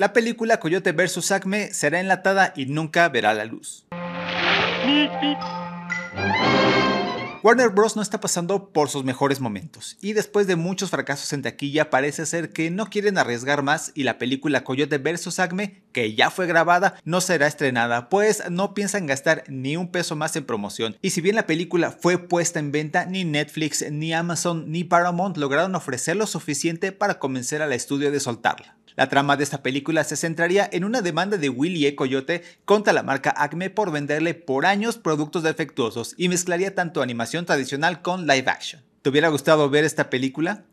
La película Coyote vs. Acme será enlatada y nunca verá la luz. Warner Bros. no está pasando por sus mejores momentos, y después de muchos fracasos en taquilla parece ser que no quieren arriesgar más y la película Coyote vs. Acme que ya fue grabada, no será estrenada, pues no piensan gastar ni un peso más en promoción. Y si bien la película fue puesta en venta, ni Netflix, ni Amazon, ni Paramount lograron ofrecer lo suficiente para convencer al estudio de soltarla. La trama de esta película se centraría en una demanda de Willy E. Coyote contra la marca Acme por venderle por años productos defectuosos y mezclaría tanto animación tradicional con live action. ¿Te hubiera gustado ver esta película?